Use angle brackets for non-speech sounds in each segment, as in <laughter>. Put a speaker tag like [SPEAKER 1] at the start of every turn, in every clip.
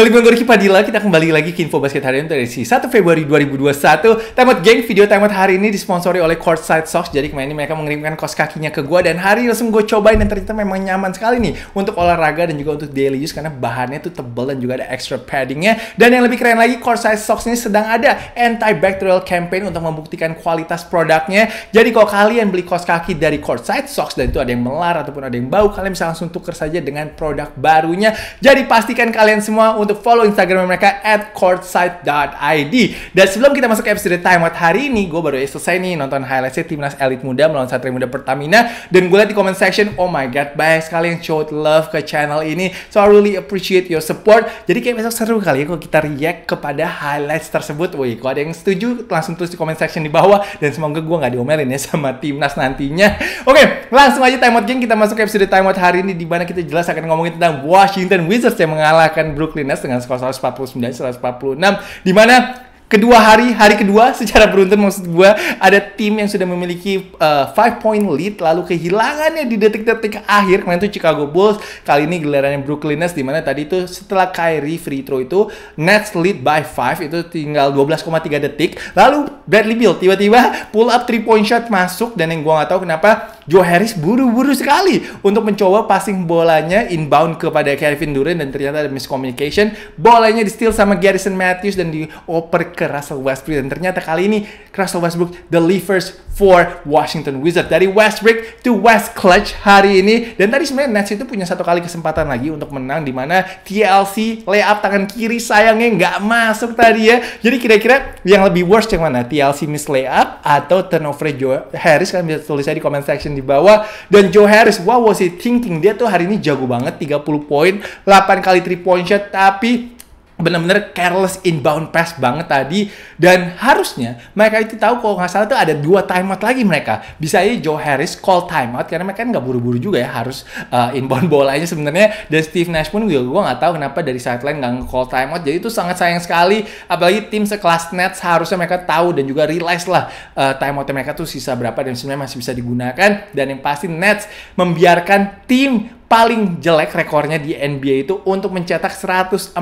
[SPEAKER 1] Balik menggorki Padilla, kita kembali lagi ke Info Basket hari ini edisi 1 Februari 2021. Temat geng, video temat hari ini disponsori oleh Courtside Socks. Jadi kemarin ini mereka mengirimkan kos kakinya ke gua dan hari ini langsung gue cobain dan ternyata memang nyaman sekali nih untuk olahraga dan juga untuk daily use karena bahannya tuh tebal dan juga ada extra paddingnya. Dan yang lebih keren lagi, Courtside Socks ini sedang ada antibacterial campaign untuk membuktikan kualitas produknya. Jadi kalau kalian beli kos kaki dari Courtside Socks dan itu ada yang melar ataupun ada yang bau, kalian bisa langsung tuker saja dengan produk barunya. Jadi pastikan kalian semua untuk untuk follow Instagram mereka at courtside.id. Dan sebelum kita masuk ke episode Time Out hari ini, gue baru selesai nih nonton highlightsnya Timnas Elit Muda melawan Satria Muda Pertamina. Dan gue liat di comment section, oh my god, banyak sekali yang show love ke channel ini. So I really appreciate your support. Jadi kayak besok seru kali ya kalau kita react kepada highlights tersebut. woi, kalau ada yang setuju, langsung tulis di comment section di bawah. Dan semoga gue gak diomelin ya sama Timnas nantinya. Oke, okay, langsung aja Time Out geng, kita masuk ke episode Time Out hari ini di mana kita jelas akan ngomongin tentang Washington Wizards yang mengalahkan Brooklyn Nets dengan skor 149-146 di mana kedua hari hari kedua <laughs> secara beruntun maksud gue ada tim yang sudah memiliki uh, eh, five point lead lalu kehilangannya di detik-detik akhir kemarin itu Chicago Bulls kali ini gelarannya Brooklyn Nets di mana tadi itu setelah Kyrie free throw itu Nets lead by five itu tinggal 12,3 detik lalu Bradley Beal tiba-tiba pull up three point shot masuk dan yang gue nggak tahu kenapa Joe Harris buru-buru sekali untuk mencoba passing bolanya inbound kepada Kevin Durant dan ternyata ada miscommunication bolanya di steal sama Garrison Matthews dan di oper ke Russell Westbrook dan ternyata kali ini Russell Westbrook delivers for Washington Wizards dari Westbrook to West Clutch hari ini dan tadi sebenarnya Nets itu punya satu kali kesempatan lagi untuk menang di mana TLC layup tangan kiri sayangnya nggak masuk tadi ya jadi kira-kira yang lebih worst yang mana TLC miss layup atau turnover Joe Harris kan bisa tulis aja di comment section di bawah dan Joe Harris wow was he thinking dia tuh hari ini jago banget 30 poin 8 kali 3 point shot tapi benar-benar careless inbound pass banget tadi dan harusnya mereka itu tahu kalau nggak salah tuh ada dua timeout lagi mereka bisa aja Joe Harris call timeout karena mereka kan nggak buru-buru juga ya harus uh, inbound <laughs> bolanya sebenarnya dan Steve Nash pun juga gue nggak tahu kenapa dari sideline nggak call timeout jadi itu sangat sayang sekali apalagi tim sekelas Nets harusnya mereka tahu dan juga realize lah uh, eh, timeout mereka tuh sisa berapa dan sebenarnya masih bisa digunakan dan yang pasti Nets membiarkan tim paling jelek rekornya di NBA itu untuk mencetak 149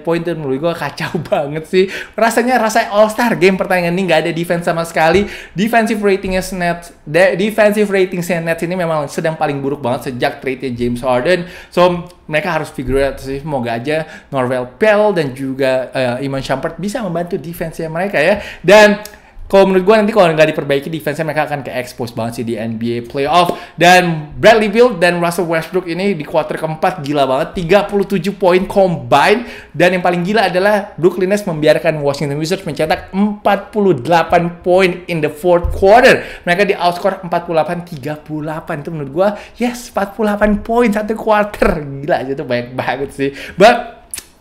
[SPEAKER 1] poin dan menurut gue kacau <laughs> banget sih. Rasanya rasa All Star game pertandingan ini nggak ada defense sama sekali. Defensive ratingnya Nets, de defensive rating Nets ini memang sedang paling buruk banget sejak trade-nya James Harden. So mereka harus figure out sih. Semoga aja Norvell Pell dan juga uh, Iman Shumpert bisa membantu defense-nya mereka ya. Dan kalau menurut gue nanti kalau nggak diperbaiki defense mereka akan ke expose banget sih di NBA playoff dan Bradley Beal dan Russell Westbrook ini di quarter keempat gila banget 37 poin combine dan yang paling gila adalah Brooklyn Nets membiarkan Washington Wizards mencetak 48 poin in the fourth quarter mereka di outscore 48 38 itu menurut gue yes 48 poin satu quarter gila aja tuh banyak banget sih but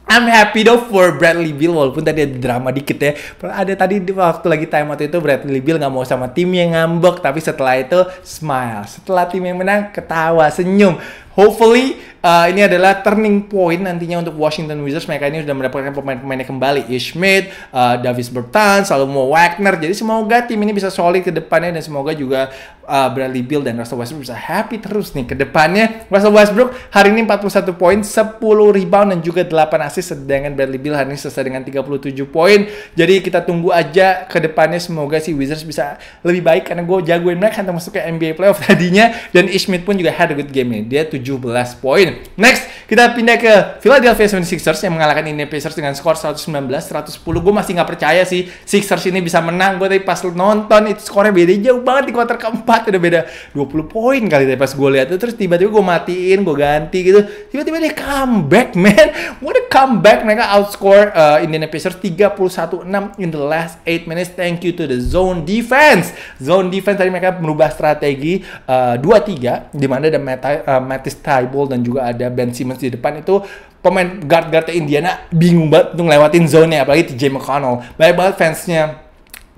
[SPEAKER 1] I'm happy though for Bradley Bill walaupun tadi ada drama dikit ya. Ada tadi waktu lagi time out itu Bradley Bill nggak mau sama tim yang ngambek tapi setelah itu smile. Setelah tim yang menang ketawa, senyum hopefully uh, ini adalah turning point nantinya untuk Washington Wizards. Mereka ini sudah mendapatkan pemain-pemainnya kembali. Ishmid, uh, Davis Bertans, Salomo Wagner. Jadi semoga tim ini bisa solid ke depannya dan semoga juga uh, Bradley Beal dan Russell Westbrook bisa happy terus nih ke depannya. Russell Westbrook hari ini 41 poin, 10 rebound dan juga 8 assist sedangkan Bradley Beal hari ini selesai dengan 37 poin. Jadi kita tunggu aja ke depannya semoga si Wizards bisa lebih baik karena gue jagoin mereka termasuk masuk ke NBA playoff <laughs> tadinya dan Ishmid pun juga had a good game ini. Dia 7 17 poin. Next, kita pindah ke Philadelphia 76ers yang mengalahkan Indiana Pacers dengan skor 119-110. Gue masih nggak percaya sih Sixers ini bisa menang. Gue tadi pas nonton itu skornya beda jauh banget di kuarter keempat. Udah beda 20 poin kali tadi pas gue lihat itu. Terus tiba-tiba gue matiin, gue ganti gitu. Tiba-tiba dia comeback, <laughs> man. What a comeback. Mereka outscore uh, Indiana Pacers 31-6 in the last 8 minutes. Thank you to the zone defense. Zone defense tadi mereka merubah strategi uh, 2-3. Dimana ada Matt, uh, Mattis Thibault dan juga ada Ben Simmons di depan itu pemain guard-guardnya Indiana bingung banget untuk ngelewatin zone-nya apalagi TJ McConnell banyak banget fansnya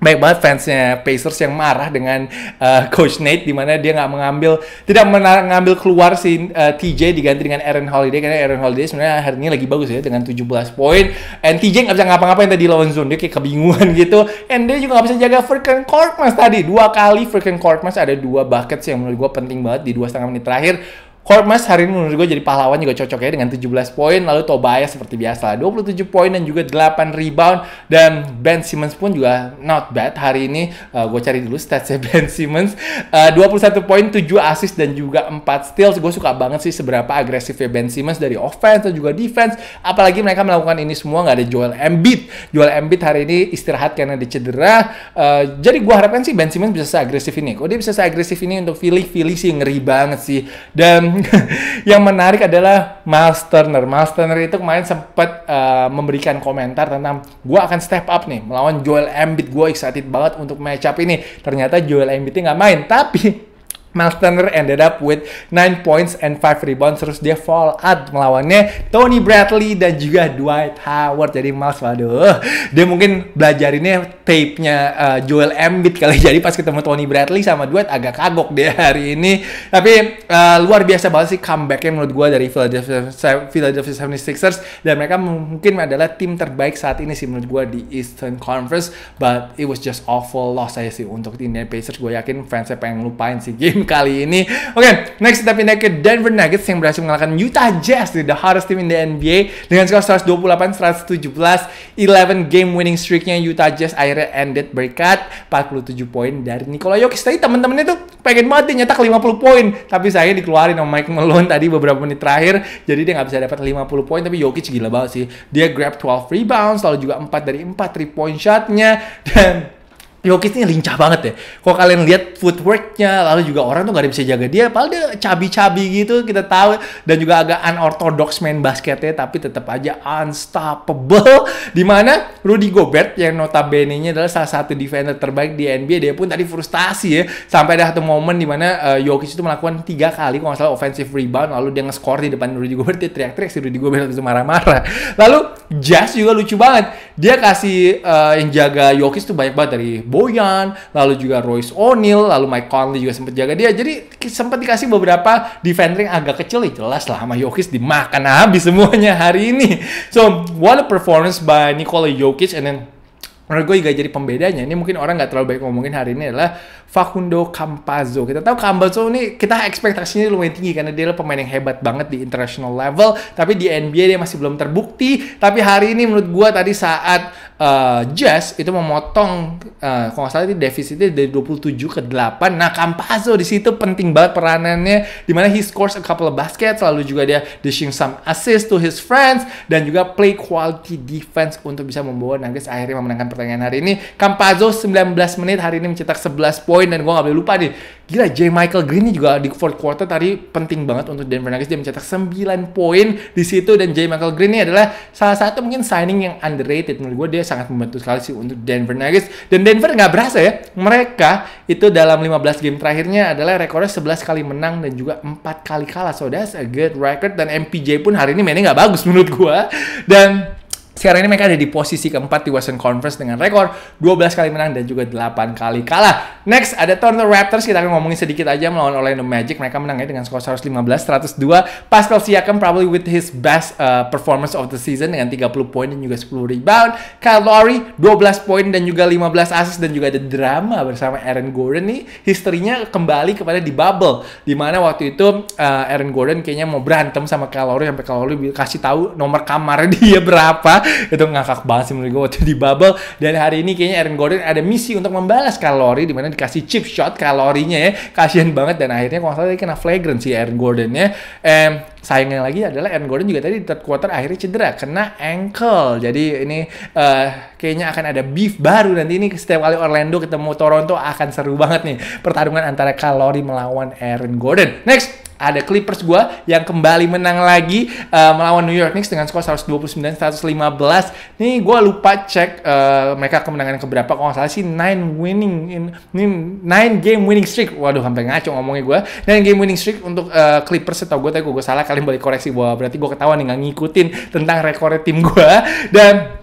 [SPEAKER 1] baik banget fansnya Pacers yang marah dengan uh, coach Nate di mana dia nggak mengambil tidak mengambil keluar si uh, eh, TJ diganti dengan Aaron Holiday karena Aaron Holiday sebenarnya hari ini lagi bagus ya dengan 17 poin and TJ nggak bisa ngapa-ngapain tadi lawan zone dia kayak kebingungan <laughs> gitu and dia juga nggak bisa jaga freaking court mas tadi dua kali freaking court mas ada dua buckets yang menurut gue penting banget di dua setengah menit terakhir Kormas hari ini menurut gue jadi pahlawan juga cocok ya dengan 17 poin. Lalu Tobias seperti biasa 27 poin dan juga 8 rebound. Dan Ben Simmons pun juga not bad hari ini. Uh, eh, gue cari dulu statsnya <laughs> Ben Simmons. Eh, uh, 21 poin, 7 assist dan juga 4 steals. Gue suka banget sih seberapa agresifnya Ben Simmons dari offense dan juga defense. Apalagi mereka melakukan ini semua nggak ada Joel Embiid. Joel Embiid hari ini istirahat karena dia cedera. Uh, jadi gue harapkan sih Ben Simmons bisa seagresif ini. Kok dia bisa seagresif ini untuk Philly? Philly sih ngeri banget sih. Dan <laughs> yang menarik adalah Miles Turner. Miles Turner itu kemarin sempat uh, eh, memberikan komentar tentang gue akan step up nih melawan Joel Embiid. Gue excited banget untuk match up ini. Ternyata Joel Embiidnya nggak main, tapi Miles Turner ended up with 9 points and 5 rebounds terus dia fall out melawannya Tony Bradley dan juga Dwight Howard jadi Miles waduh dia mungkin belajarinnya tape-nya uh, Joel Embiid kali <laughs> jadi pas ketemu Tony Bradley sama Dwight agak kagok dia hari ini tapi uh, luar biasa banget sih comeback-nya menurut gue dari Philadelphia, Philadelphia 76ers dan mereka mungkin adalah tim terbaik saat ini sih menurut gue di Eastern Conference but it was just awful loss saya sih untuk Indiana Pacers gue yakin fansnya pengen lupain sih game kali ini. Oke, okay, next kita pindah ke Denver Nuggets yang berhasil mengalahkan Utah Jazz, the hardest team in the NBA dengan skor 128-117. 11 game winning streaknya Utah Jazz akhirnya ended berkat 47 poin dari Nikola Jokic. Tadi teman-temannya tuh pengen banget nyetak 50 poin, tapi saya dikeluarin sama Mike Malone tadi beberapa menit terakhir, jadi dia nggak bisa dapat 50 poin. Tapi Jokic gila banget sih. Dia grab 12 rebounds, lalu juga 4 dari 4 three point shotnya dan Jokic ini lincah banget ya. Kalau kalian lihat footworknya, lalu juga orang tuh gak ada bisa jaga dia. Padahal dia cabi-cabi gitu, kita tahu. Dan juga agak unorthodox main basketnya, tapi tetap aja unstoppable. <laughs> Dimana Rudy Gobert yang notabene-nya adalah salah satu defender terbaik di NBA, dia pun tadi frustasi ya. Sampai ada satu momen dimana uh, eh, Jokic itu melakukan tiga kali, kalau nggak salah offensive rebound, lalu dia nge-score di depan Rudy Gobert, dia teriak-teriak si Rudy Gobert itu marah-marah. Lalu Jazz juga lucu banget. Dia kasih uh, yang jaga Jokic tuh banyak banget dari Boyan, lalu juga Royce O'Neal, lalu Mike Conley juga sempat jaga dia. Jadi sempat dikasih beberapa defender yang agak kecil ya jelas lah sama Jokic dimakan habis semuanya hari ini. So what a performance by Nikola Jokic and then menurut gue juga jadi pembedanya ini mungkin orang nggak terlalu baik ngomongin hari ini adalah Facundo Campazzo kita tahu Campazzo ini kita ekspektasinya lumayan tinggi karena dia adalah pemain yang hebat banget di international level tapi di NBA dia masih belum terbukti tapi hari ini menurut gue tadi saat uh, Jazz itu memotong uh, kalau salah itu defisitnya dari 27 ke 8 nah Campazzo di situ penting banget peranannya dimana he scores a couple of baskets lalu juga dia dishing some assist to his friends dan juga play quality defense untuk bisa membawa Nuggets akhirnya memenangkan pertandingan pertandingan hari ini. Campazzo 19 menit hari ini mencetak 11 poin dan gue gak boleh lupa nih. Gila J. Michael Green ini juga di fourth quarter tadi penting banget untuk Denver Nuggets. Dia mencetak 9 poin di situ dan J. Michael Green ini adalah salah satu mungkin signing yang underrated. Menurut gue dia sangat membantu sekali sih untuk Denver Nuggets. Dan Denver nggak berasa ya. Mereka itu dalam 15 game terakhirnya adalah rekornya 11 kali menang dan juga 4 kali kalah. So that's a good record. Dan MPJ pun hari ini mainnya nggak bagus menurut gue. Dan sekarang ini mereka ada di posisi keempat di Western Conference dengan rekor 12 kali menang dan juga 8 kali kalah. Next, ada Toronto Raptors. Kita akan ngomongin sedikit aja melawan Orlando Magic. Mereka menangnya dengan skor 115-102. Pascal Siakam probably with his best uh, performance of the season dengan 30 poin dan juga 10 rebound. Kyle Lowry 12 poin dan juga 15 assist dan juga ada drama bersama Aaron Gordon nih. Historinya kembali kepada di bubble di mana waktu itu uh, Aaron Gordon kayaknya mau berantem sama Kyle Lowry sampai Kyle Lowry kasih tahu nomor kamar dia berapa itu ngakak banget sih menurut gue waktu di bubble dan hari ini kayaknya Aaron Gordon ada misi untuk membalas kalori dimana dikasih chip shot kalorinya ya kasihan banget dan akhirnya kalau salah kena flagrant si Aaron Gordon ya sayangnya lagi adalah Aaron Gordon juga tadi di third quarter akhirnya cedera kena ankle. Jadi ini uh, kayaknya akan ada beef baru nanti ini setiap kali Orlando ketemu Toronto akan seru banget nih pertarungan antara Kalori melawan Aaron Gordon. Next ada Clippers gue yang kembali menang lagi uh, melawan New York Knicks dengan skor 129-115. Nih gue lupa cek uh, mereka kemenangan keberapa. Kalau nggak salah sih 9 winning in, in 9 game winning streak. Waduh sampai ngaco ngomongnya gue. 9 game winning streak untuk uh, Clippers atau gue tadi gue salah kalian boleh koreksi bahwa berarti gue ketahuan nih nggak ngikutin tentang rekornya tim gue dan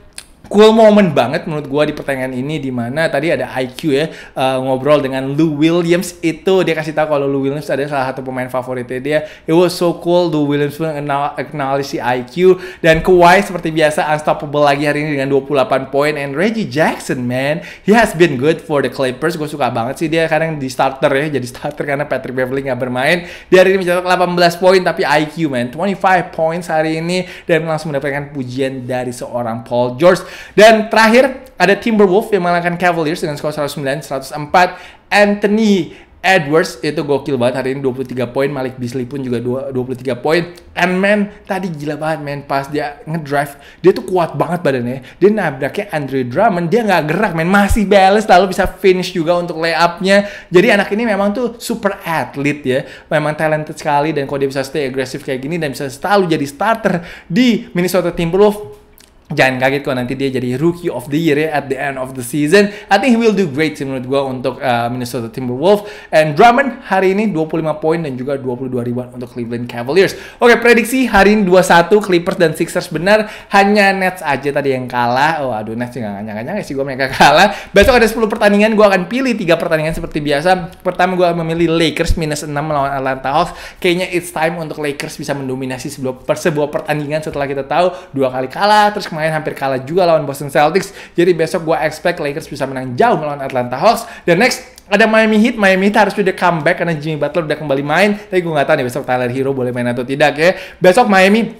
[SPEAKER 1] cool moment banget menurut gue di pertanyaan ini di mana tadi ada IQ ya uh, ngobrol dengan Lou Williams itu dia kasih tahu kalau Lou Williams ada salah satu pemain favoritnya dia it was so cool Lou Williams pun acknowledge si IQ dan Kawhi seperti biasa unstoppable lagi hari ini dengan 28 poin and Reggie Jackson man he has been good for the Clippers gue suka banget sih dia kadang di starter ya jadi starter karena Patrick Beverly nggak bermain dia hari ini mencetak 18 poin tapi IQ man 25 points hari ini dan langsung mendapatkan pujian dari seorang Paul George dan terakhir ada Timberwolf yang mengalahkan Cavaliers dengan skor 109-104. Anthony Edwards itu gokil banget hari ini 23 poin, Malik Beasley pun juga 23 poin. And man, tadi gila banget man pas dia ngedrive, dia tuh kuat banget badannya. Dia nabraknya Andre Drummond, dia nggak gerak man, masih balance lalu bisa finish juga untuk layupnya. Jadi anak ini memang tuh super atlet ya, memang talented sekali dan kalau dia bisa stay agresif kayak gini dan bisa selalu jadi starter di Minnesota Timberwolves, jangan kaget kalau nanti dia jadi rookie of the year ya at the end of the season. I think he will do great sih menurut gue untuk uh, Minnesota Timberwolves. And Drummond hari ini 25 poin dan juga 22 ribuan untuk Cleveland Cavaliers. Oke, okay, prediksi hari ini 21 Clippers dan Sixers benar. Hanya Nets aja tadi yang kalah. Oh, aduh Nets nggak nyangka-nyangka sih gue mereka kalah. Besok ada 10 pertandingan, gue akan pilih 3 pertandingan seperti biasa. Pertama gue memilih Lakers minus 6 melawan Atlanta Hawks. Kayaknya it's time untuk Lakers bisa mendominasi sebuah, sebuah pertandingan setelah kita tahu dua kali kalah terus main hampir kalah juga lawan Boston Celtics. Jadi besok gue expect Lakers bisa menang jauh melawan Atlanta Hawks. Dan next ada Miami Heat, Miami Heat harus sudah comeback karena Jimmy Butler udah kembali main. Tapi gue nggak tahu nih besok Tyler Hero boleh main atau tidak ya. Besok Miami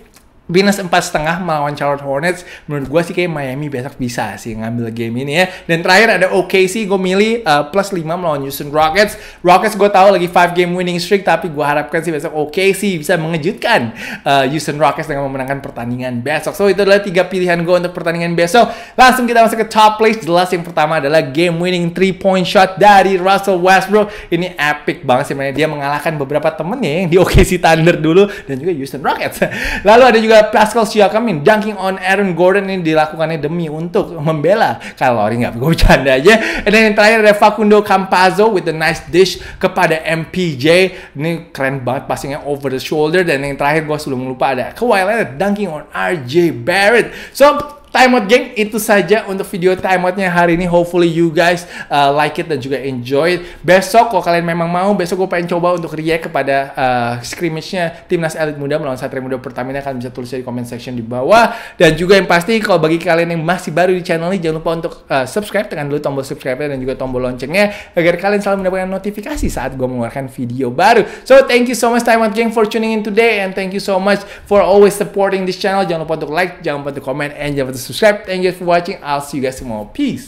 [SPEAKER 1] minus empat setengah melawan Charlotte Hornets menurut gue sih kayak Miami besok bisa sih ngambil game ini ya dan terakhir ada OKC gue milih uh, plus 5 melawan Houston Rockets Rockets gue tahu lagi 5 game winning streak tapi gue harapkan sih besok OKC bisa mengejutkan uh, Houston Rockets dengan memenangkan pertandingan besok so itu adalah tiga pilihan gue untuk pertandingan besok langsung kita masuk ke top place jelas yang pertama adalah game winning 3 point shot dari Russell Westbrook ini epic banget sih dia mengalahkan beberapa temennya yang di OKC Thunder dulu dan juga Houston Rockets <laughs> lalu ada juga Pascal Siakam ini dunking on Aaron Gordon ini dilakukannya demi untuk membela Kyle Lowry nggak gue bercanda aja. Dan yang terakhir ada Facundo Campazzo with the nice dish kepada MPJ. Ini keren banget passingnya over the shoulder. Dan yang terakhir gue sebelum lupa ada Kawhi Leonard dunking on RJ Barrett. So time out geng itu saja untuk video time outnya hari ini hopefully you guys uh, like it dan juga enjoy it besok kalau kalian memang mau besok gue pengen coba untuk react kepada uh, scrimmage-nya timnas elit muda melawan satria muda Pertamina kalian bisa tulis di comment section di bawah dan juga yang pasti kalau bagi kalian yang masih baru di channel ini jangan lupa untuk uh, subscribe dengan dulu tombol subscribe dan juga tombol loncengnya agar kalian selalu mendapatkan notifikasi saat gue mengeluarkan video baru so thank you so much time out geng for tuning in today and thank you so much for always supporting this channel jangan lupa untuk like jangan lupa untuk comment and jangan lupa subscribe. Thank you guys for watching. I'll see you guys tomorrow. Peace.